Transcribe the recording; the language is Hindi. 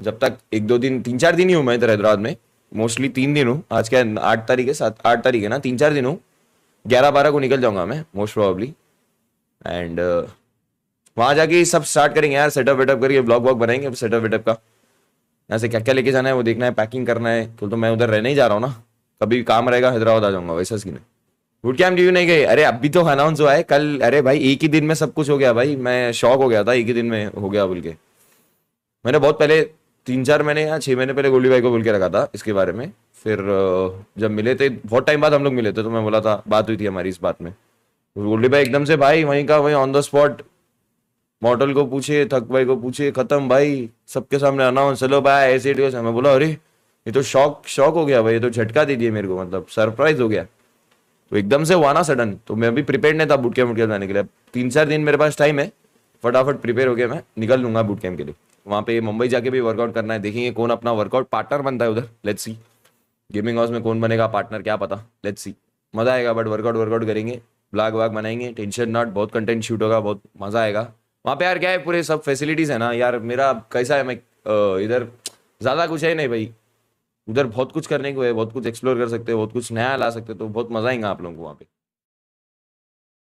जब तक एक दो दिन तीन चार दिन ही हूँ मैं इधर हैदराबाद में मोस्टली तीन दिन हूँ आज क्या आठ तारीख है सात आठ तारीख है ना तीन चार दिन हूँ ग्यारह बारह को निकल जाऊंगा मैं मोस्ट प्रॉबली एंड वहाँ जाके सब स्टार्ट करेंगे यार सेटअप वेटअप करके ब्लॉग वॉग बनाएंगे सेटअप वेटअप का यहाँ से क्या क्या लेके जाना है वो देखना है पैकिंग करना है क्यों तो मैं उधर रहने ही जा रहा हूँ ना कभी काम रहेगा हैदराबाद आ जाऊंगा वैसा सीन है वुड कैम्प रिव्यू नहीं गए अरे अभी तो अनाउंस हुआ है कल अरे भाई एक ही दिन में सब कुछ हो गया भाई मैं शॉक हो गया था एक ही दिन में हो गया बोल के मैंने बहुत पहले तीन चार महीने या छः महीने पहले गोली भाई को बोल के रखा था इसके बारे में फिर जब मिले थे बहुत टाइम बाद हम लोग मिले थे तो मैं बोला था बात हुई थी हमारी इस बात में गोली भाई एकदम से भाई वहीं का वहीं ऑन द स्पॉट मॉडल को पूछे थक भाई को पूछे खत्म भाई सबके सामने अनाउंस चलो भाई ऐसे मैं बोला अरे ये तो शौक शौक हो गया भाई ये तो झटका दे दिया मेरे को मतलब सरप्राइज हो गया तो एकदम से हुआ ना सडन तो मैं अभी प्रिपेयर नहीं था बूट जाने के लिए तीन चार दिन मेरे पास टाइम है फटाफट प्रिपेयर हो गया मैं निकल लूंगा बूट के लिए वहाँ पे मुंबई जाके भी वर्कआउट करना है देखेंगे कौन अपना वर्कआउट पार्टनर बनता है उधर लेट्स सी गेमिंग हाउस में कौन बनेगा पार्टनर क्या पता लेट्स सी मज़ा आएगा बट वर्कआउट वर्कआउट करेंगे ब्लॉग व्लाग बनाएंगे टेंशन नॉट बहुत कंटेंट शूट होगा बहुत मज़ा आएगा वहाँ पे यार क्या है पूरे सब फैसिलिटीज़ है ना यार मेरा कैसा है मैं इधर ज़्यादा कुछ है नहीं भाई उधर बहुत कुछ करने को है बहुत कुछ एक्सप्लोर कर सकते हो बहुत कुछ नया ला सकते हो तो बहुत मज़ा आएगा आप लोगों को वहाँ पे